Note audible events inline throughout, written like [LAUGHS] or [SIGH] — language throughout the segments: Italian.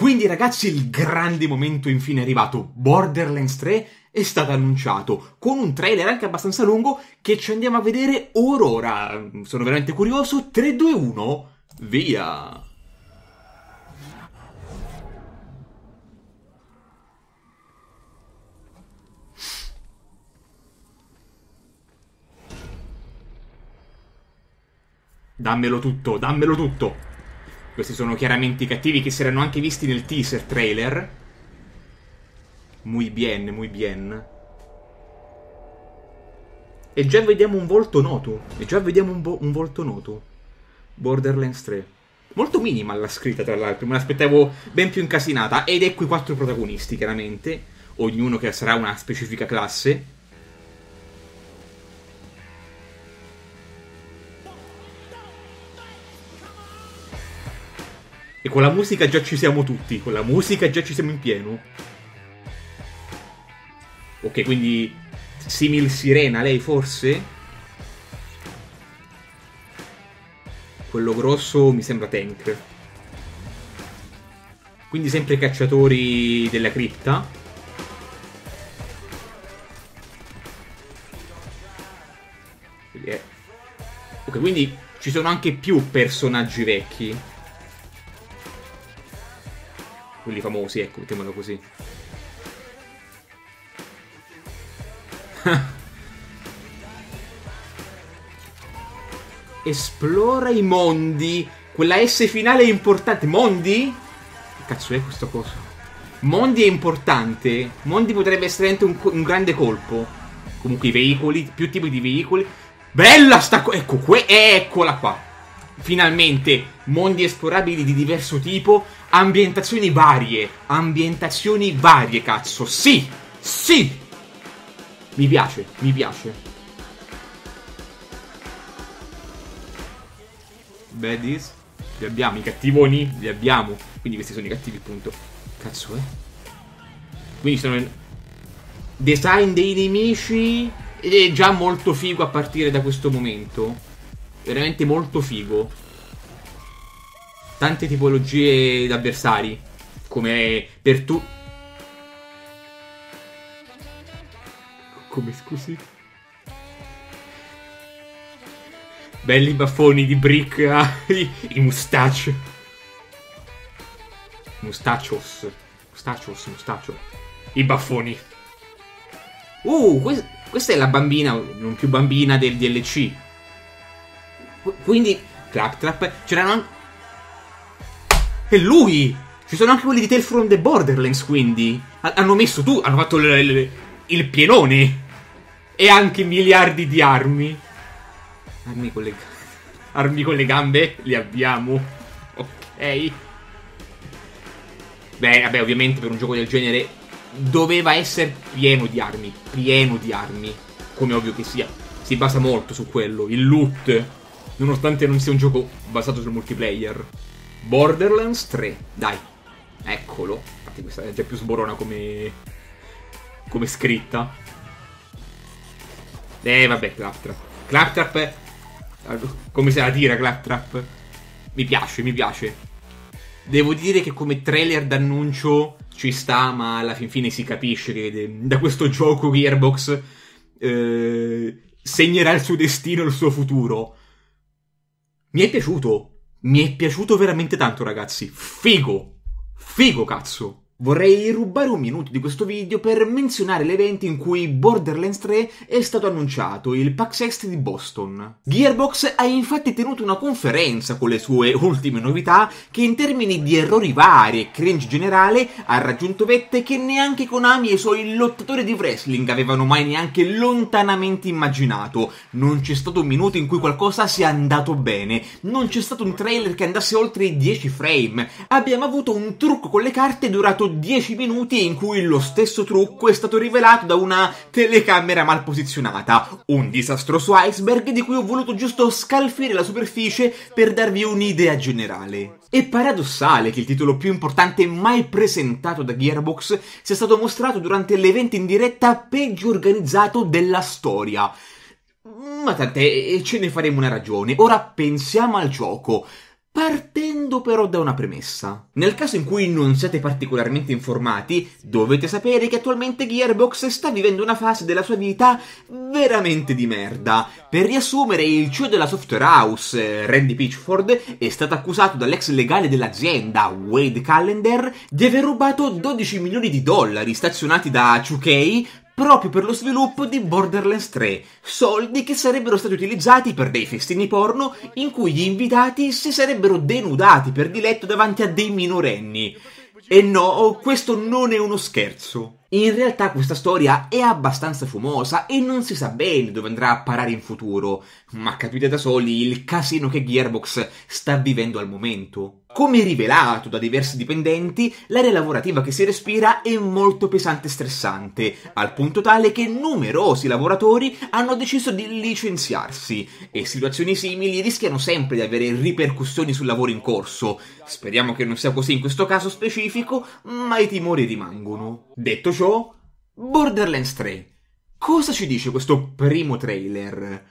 Quindi ragazzi il grande momento infine è arrivato, Borderlands 3 è stato annunciato, con un trailer anche abbastanza lungo che ci andiamo a vedere or ora. Sono veramente curioso, 3, 2, 1, via! Dammelo tutto, dammelo tutto! Questi sono chiaramente i cattivi che si erano anche visti nel teaser trailer. Muy bien, muy bien. E già vediamo un volto noto. E già vediamo un, un volto noto. Borderlands 3. Molto minima la scritta, tra l'altro. Me l'aspettavo ben più incasinata. Ed ecco i quattro protagonisti, chiaramente. Ognuno che sarà una specifica classe. con la musica già ci siamo tutti, con la musica già ci siamo in pieno. Ok, quindi simil sirena lei forse? Quello grosso mi sembra tank. Quindi sempre cacciatori della cripta. Ok, quindi ci sono anche più personaggi vecchi quelli famosi, ecco, mettiamolo così. [LAUGHS] Esplora i mondi. Quella S finale è importante. Mondi? Che cazzo è questo coso? Mondi è importante. Mondi potrebbe essere un, un grande colpo. Comunque i veicoli, più tipi di veicoli. Bella sta Ecco, eccola qua finalmente mondi esplorabili di diverso tipo, ambientazioni varie, ambientazioni varie, cazzo, sì, sì, mi piace, mi piace. Baddies, li abbiamo, i cattivoni, li abbiamo, quindi questi sono i cattivi, punto. Cazzo, eh. Quindi sono... In... Design dei nemici è già molto figo a partire da questo momento veramente molto figo. Tante tipologie d'avversari, come per tu... Come scusi? Belli baffoni di brick, [LAUGHS] i mustacci. Mustachios. Mustaccios, mustachio. I baffoni. Uh, questa è la bambina, non più bambina del DLC. Quindi, Claptrap, c'erano anche... E lui! Ci sono anche quelli di Tale from the Borderlands, quindi. hanno messo tu, hanno fatto il, pienone. E anche miliardi di armi. Armi con le, armi con le gambe, le abbiamo. Ok. Beh, vabbè, ovviamente per un gioco del genere doveva essere pieno di armi. Pieno di armi. Come ovvio che sia. Si basa molto su quello. Il loot nonostante non sia un gioco basato sul multiplayer. Borderlands 3, dai, eccolo. Infatti questa è già più sborona come, come scritta. Eh vabbè, Claptrap. Claptrap è... Come se la tira Claptrap? Mi piace, mi piace. Devo dire che come trailer d'annuncio ci sta, ma alla fin fine si capisce che da questo gioco Gearbox eh, segnerà il suo destino, il suo futuro. Mi è piaciuto. Mi è piaciuto veramente tanto, ragazzi. Figo. Figo, cazzo. Vorrei rubare un minuto di questo video per menzionare l'evento in cui Borderlands 3 è stato annunciato, il PAX Est di Boston. Gearbox ha infatti tenuto una conferenza con le sue ultime novità che in termini di errori vari e cringe generale ha raggiunto vette che neanche Konami e i suoi lottatori di wrestling avevano mai neanche lontanamente immaginato. Non c'è stato un minuto in cui qualcosa sia andato bene, non c'è stato un trailer che andasse oltre i 10 frame, abbiamo avuto un trucco con le carte durato 10 minuti in cui lo stesso trucco è stato rivelato da una telecamera mal posizionata. Un disastroso iceberg di cui ho voluto giusto scalfire la superficie per darvi un'idea generale. È paradossale che il titolo più importante mai presentato da Gearbox sia stato mostrato durante l'evento in diretta peggio organizzato della storia. Ma tant'è, ce ne faremo una ragione. Ora pensiamo al gioco. Partendo però da una premessa. Nel caso in cui non siate particolarmente informati, dovete sapere che attualmente Gearbox sta vivendo una fase della sua vita veramente di merda. Per riassumere, il CEO della software house, Randy Pitchford, è stato accusato dall'ex legale dell'azienda, Wade Callender, di aver rubato 12 milioni di dollari stazionati da 2K proprio per lo sviluppo di Borderlands 3, soldi che sarebbero stati utilizzati per dei festini porno in cui gli invitati si sarebbero denudati per diletto davanti a dei minorenni. E no, questo non è uno scherzo. In realtà questa storia è abbastanza fumosa e non si sa bene dove andrà a parare in futuro, ma capite da soli il casino che Gearbox sta vivendo al momento. Come rivelato da diversi dipendenti, l'area lavorativa che si respira è molto pesante e stressante, al punto tale che numerosi lavoratori hanno deciso di licenziarsi e situazioni simili rischiano sempre di avere ripercussioni sul lavoro in corso. Speriamo che non sia così in questo caso specifico, ma i timori rimangono. Detto ciò, Borderlands 3. Cosa ci dice questo primo trailer?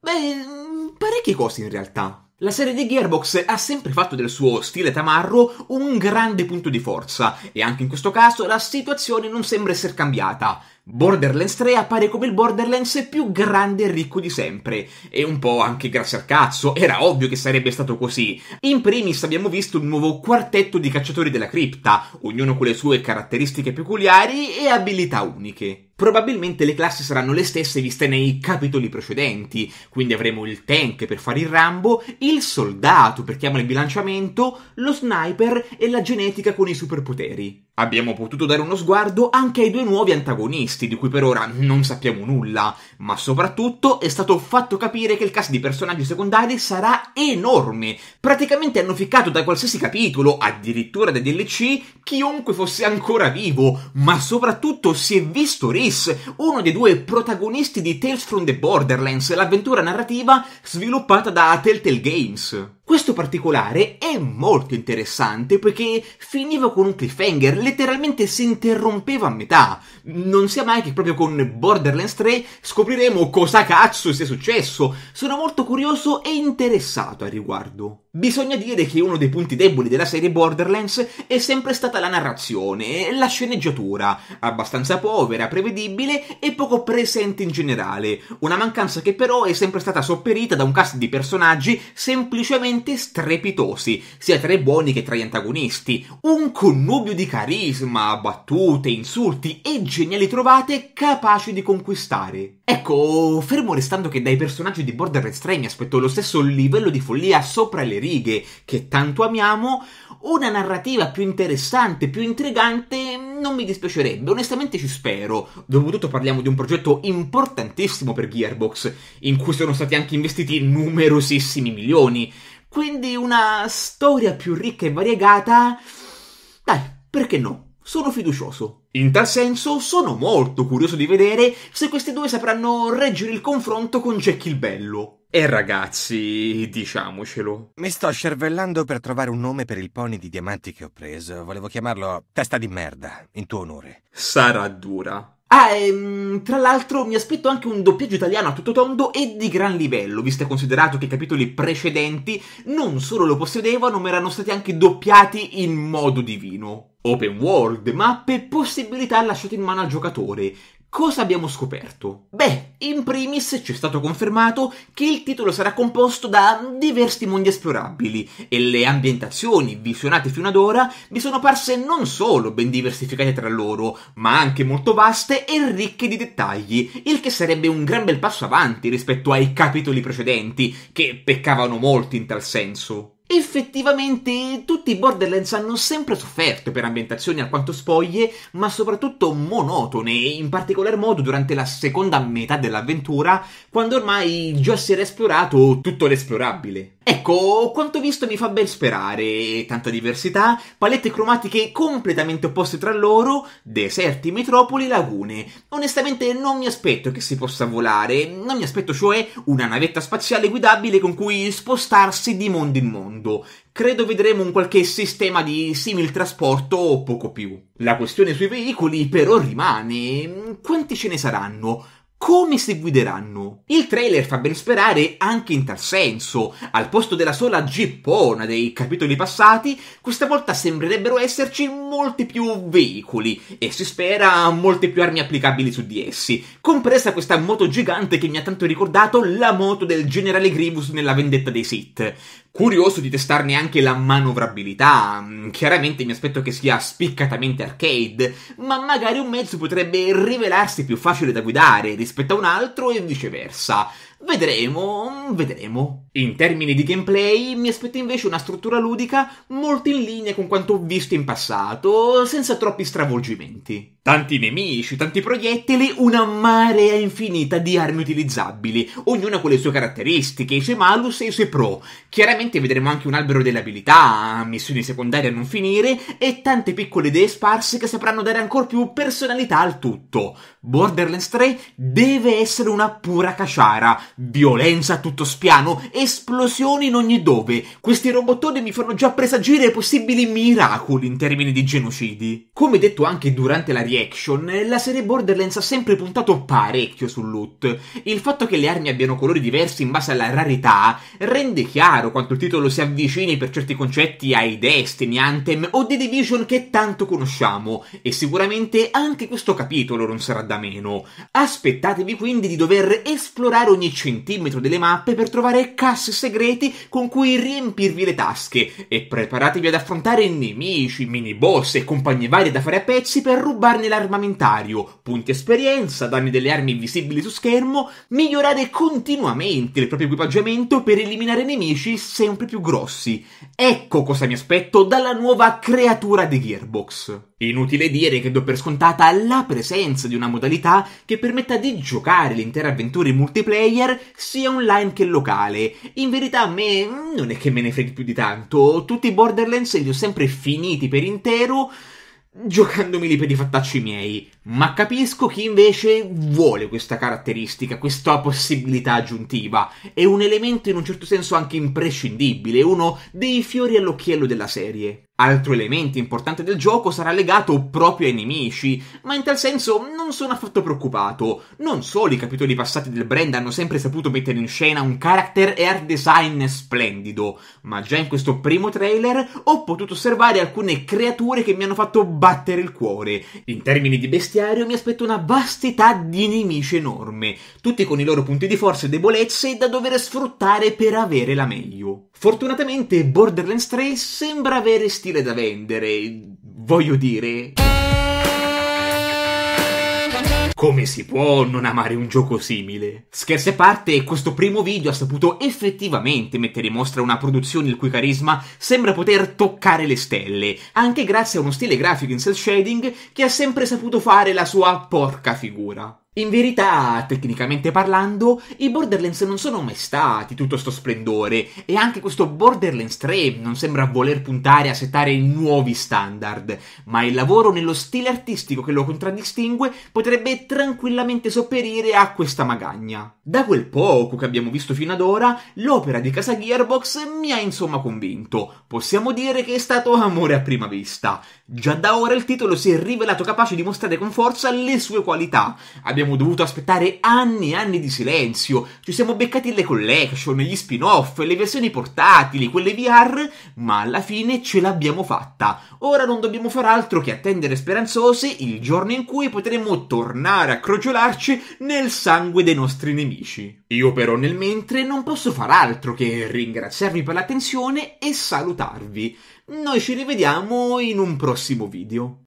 Beh, parecchie cose in realtà. La serie di Gearbox ha sempre fatto del suo stile tamarro un grande punto di forza e anche in questo caso la situazione non sembra essere cambiata. Borderlands 3 appare come il Borderlands più grande e ricco di sempre, e un po' anche grazie al cazzo, era ovvio che sarebbe stato così. In primis abbiamo visto un nuovo quartetto di cacciatori della cripta, ognuno con le sue caratteristiche peculiari e abilità uniche. Probabilmente le classi saranno le stesse viste nei capitoli precedenti, quindi avremo il tank per fare il rambo, il soldato per chiamare il bilanciamento, lo sniper e la genetica con i superpoteri. Abbiamo potuto dare uno sguardo anche ai due nuovi antagonisti, di cui per ora non sappiamo nulla, ma soprattutto è stato fatto capire che il cast di personaggi secondari sarà enorme. Praticamente hanno ficcato da qualsiasi capitolo, addirittura da DLC, chiunque fosse ancora vivo, ma soprattutto si è visto Rhys, uno dei due protagonisti di Tales from the Borderlands, l'avventura narrativa sviluppata da Telltale Games. Questo particolare è molto interessante perché finiva con un cliffhanger, letteralmente si interrompeva a metà. Non sia mai che proprio con Borderlands 3 scopriremo cosa cazzo sia successo. Sono molto curioso e interessato al riguardo. Bisogna dire che uno dei punti deboli della serie Borderlands è sempre stata la narrazione, la sceneggiatura, abbastanza povera, prevedibile e poco presente in generale, una mancanza che però è sempre stata sopperita da un cast di personaggi semplicemente strepitosi, sia tra i buoni che tra gli antagonisti, un connubio di carisma, battute, insulti e geniali trovate capaci di conquistare. Ecco, fermo restando che dai personaggi di Borderlands 3 mi aspetto lo stesso livello di follia sopra le righe che tanto amiamo, una narrativa più interessante, più intrigante, non mi dispiacerebbe, onestamente ci spero. Dopotutto parliamo di un progetto importantissimo per Gearbox, in cui sono stati anche investiti numerosissimi milioni. Quindi una storia più ricca e variegata... Dai, perché no? Sono fiducioso. In tal senso sono molto curioso di vedere se questi due sapranno reggere il confronto con Jack il Bello. E ragazzi, diciamocelo. Mi sto scervellando per trovare un nome per il pony di diamanti che ho preso. Volevo chiamarlo Testa di merda, in tuo onore. Sarà dura. Ah, ehm, tra l'altro mi aspetto anche un doppiaggio italiano a tutto tondo e di gran livello, visto e considerato che i capitoli precedenti non solo lo possedevano, ma erano stati anche doppiati in modo divino. Open world, mappe, possibilità lasciate in mano al giocatore, Cosa abbiamo scoperto? Beh, in primis ci è stato confermato che il titolo sarà composto da diversi mondi esplorabili e le ambientazioni visionate fino ad ora mi sono parse non solo ben diversificate tra loro, ma anche molto vaste e ricche di dettagli, il che sarebbe un gran bel passo avanti rispetto ai capitoli precedenti, che peccavano molto in tal senso. Effettivamente tutti i Borderlands hanno sempre sofferto per ambientazioni alquanto spoglie, ma soprattutto monotone, in particolar modo durante la seconda metà dell'avventura, quando ormai già si era esplorato tutto l'esplorabile. Ecco, quanto visto mi fa ben sperare, tanta diversità, palette cromatiche completamente opposte tra loro, deserti, metropoli, lagune. Onestamente non mi aspetto che si possa volare, non mi aspetto cioè una navetta spaziale guidabile con cui spostarsi di mondo in mondo. Credo vedremo un qualche sistema di simil trasporto o poco più. La questione sui veicoli però rimane. Quanti ce ne saranno? come si guideranno. Il trailer fa ben sperare anche in tal senso. Al posto della sola gippona dei capitoli passati, questa volta sembrerebbero esserci molti più veicoli e si spera molte più armi applicabili su di essi, compresa questa moto gigante che mi ha tanto ricordato la moto del generale Grievous nella vendetta dei Sith. Curioso di testarne anche la manovrabilità, chiaramente mi aspetto che sia spiccatamente arcade, ma magari un mezzo potrebbe rivelarsi più facile da guidare rispetto a un altro e viceversa. Vedremo, vedremo. In termini di gameplay, mi aspetto invece una struttura ludica molto in linea con quanto ho visto in passato, senza troppi stravolgimenti tanti nemici, tanti proiettili, una marea infinita di armi utilizzabili, ognuna con le sue caratteristiche, i suoi malus e i suoi pro. Chiaramente vedremo anche un albero delle abilità, missioni secondarie a non finire e tante piccole idee sparse che sapranno dare ancora più personalità al tutto. Borderlands 3 deve essere una pura caciara, violenza a tutto spiano, esplosioni in ogni dove. Questi robottoni mi fanno già presagire possibili miracoli in termini di genocidi. Come detto anche durante la action, la serie Borderlands ha sempre puntato parecchio sul loot. Il fatto che le armi abbiano colori diversi in base alla rarità rende chiaro quanto il titolo si avvicini per certi concetti ai Destiny, Anthem o The Division che tanto conosciamo, e sicuramente anche questo capitolo non sarà da meno. Aspettatevi quindi di dover esplorare ogni centimetro delle mappe per trovare casse segreti con cui riempirvi le tasche, e preparatevi ad affrontare nemici, mini boss e compagnie varie da fare a pezzi per rubarne nell'armamentario, punti esperienza, danni delle armi visibili su schermo, migliorare continuamente il proprio equipaggiamento per eliminare nemici sempre più grossi. Ecco cosa mi aspetto dalla nuova creatura di Gearbox. Inutile dire che do per scontata la presenza di una modalità che permetta di giocare l'intera avventura in multiplayer sia online che locale. In verità a me mm, non è che me ne freghi più di tanto, tutti i Borderlands li ho sempre finiti per intero giocandomi lì per i fattacci miei, ma capisco chi invece vuole questa caratteristica, questa possibilità aggiuntiva. È un elemento in un certo senso anche imprescindibile, uno dei fiori all'occhiello della serie. Altro elemento importante del gioco sarà legato proprio ai nemici, ma in tal senso non sono affatto preoccupato. Non solo i capitoli passati del brand hanno sempre saputo mettere in scena un character e art design splendido, ma già in questo primo trailer ho potuto osservare alcune creature che mi hanno fatto battere il cuore. In termini di bestiario mi aspetto una vastità di nemici enorme, tutti con i loro punti di forza e debolezze da dover sfruttare per avere la meglio. Fortunatamente Borderlands 3 sembra avere stile da vendere, voglio dire... Come si può non amare un gioco simile? Scherzi a parte, questo primo video ha saputo effettivamente mettere in mostra una produzione il cui carisma sembra poter toccare le stelle, anche grazie a uno stile grafico in cel shading che ha sempre saputo fare la sua porca figura. In verità, tecnicamente parlando, i Borderlands non sono mai stati tutto sto splendore e anche questo Borderlands 3 non sembra voler puntare a settare nuovi standard, ma il lavoro nello stile artistico che lo contraddistingue potrebbe tranquillamente sopperire a questa magagna. Da quel poco che abbiamo visto fino ad ora, l'opera di casa Gearbox mi ha insomma convinto. Possiamo dire che è stato amore a prima vista. Già da ora il titolo si è rivelato capace di mostrare con forza le sue qualità. Abbiamo abbiamo dovuto aspettare anni e anni di silenzio, ci siamo beccati le collection, gli spin-off, le versioni portatili, quelle VR, ma alla fine ce l'abbiamo fatta. Ora non dobbiamo far altro che attendere speranzosi il giorno in cui potremo tornare a crogiolarci nel sangue dei nostri nemici. Io però nel mentre non posso far altro che ringraziarvi per l'attenzione e salutarvi. Noi ci rivediamo in un prossimo video.